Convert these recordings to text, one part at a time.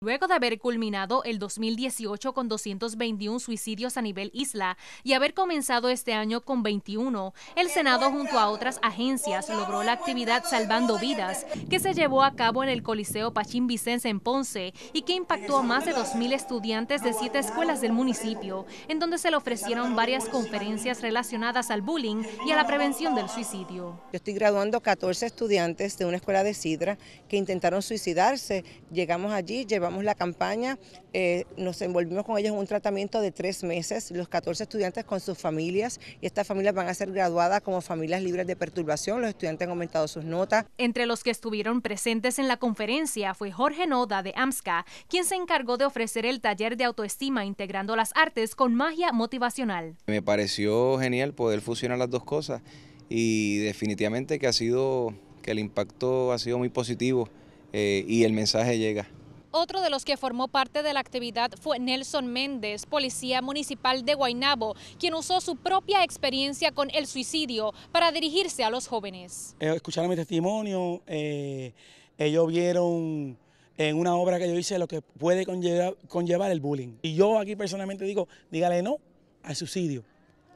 Luego de haber culminado el 2018 con 221 suicidios a nivel isla y haber comenzado este año con 21, el Senado junto a otras agencias logró la actividad Salvando Vidas, que se llevó a cabo en el Coliseo Pachín vicente en Ponce y que impactó a más de 2.000 estudiantes de siete escuelas del municipio, en donde se le ofrecieron varias conferencias relacionadas al bullying y a la prevención del suicidio. Yo estoy graduando 14 estudiantes de una escuela de Sidra que intentaron suicidarse. Llegamos allí, llevamos la campaña, eh, nos envolvimos con ellos en un tratamiento de tres meses, los 14 estudiantes con sus familias y estas familias van a ser graduadas como familias libres de perturbación, los estudiantes han aumentado sus notas. Entre los que estuvieron presentes en la conferencia fue Jorge Noda de AMSCA, quien se encargó de ofrecer el taller de autoestima integrando las artes con magia motivacional. Me pareció genial poder fusionar las dos cosas y definitivamente que ha sido que el impacto ha sido muy positivo eh, y el mensaje llega. Otro de los que formó parte de la actividad fue Nelson Méndez, policía municipal de Guaynabo, quien usó su propia experiencia con el suicidio para dirigirse a los jóvenes. Eh, escucharon mi testimonio, eh, ellos vieron en una obra que yo hice lo que puede conllevar el bullying. Y yo aquí personalmente digo, dígale no al suicidio.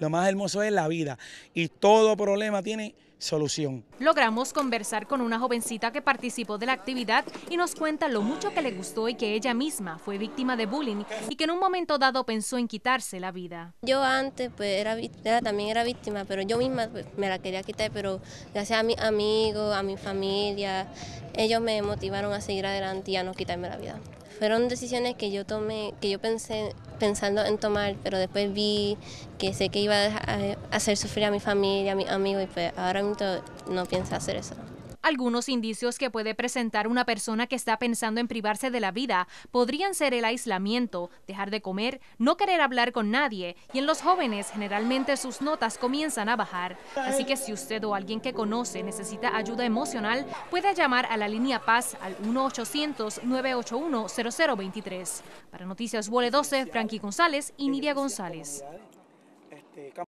Lo más hermoso es la vida y todo problema tiene solución. Logramos conversar con una jovencita que participó de la actividad y nos cuenta lo mucho que le gustó y que ella misma fue víctima de bullying y que en un momento dado pensó en quitarse la vida. Yo antes pues era, también era víctima, pero yo misma pues, me la quería quitar, pero gracias a mis amigos, a mi familia, ellos me motivaron a seguir adelante y a no quitarme la vida fueron decisiones que yo tomé, que yo pensé pensando en tomar, pero después vi que sé que iba a hacer sufrir a mi familia, a mis amigos, y pues ahora mismo no pienso hacer eso. Algunos indicios que puede presentar una persona que está pensando en privarse de la vida podrían ser el aislamiento, dejar de comer, no querer hablar con nadie y en los jóvenes generalmente sus notas comienzan a bajar. Así que si usted o alguien que conoce necesita ayuda emocional, puede llamar a la línea Paz al 1-800-981-0023. Para Noticias Vole 12, Frankie González y Nidia González. Este,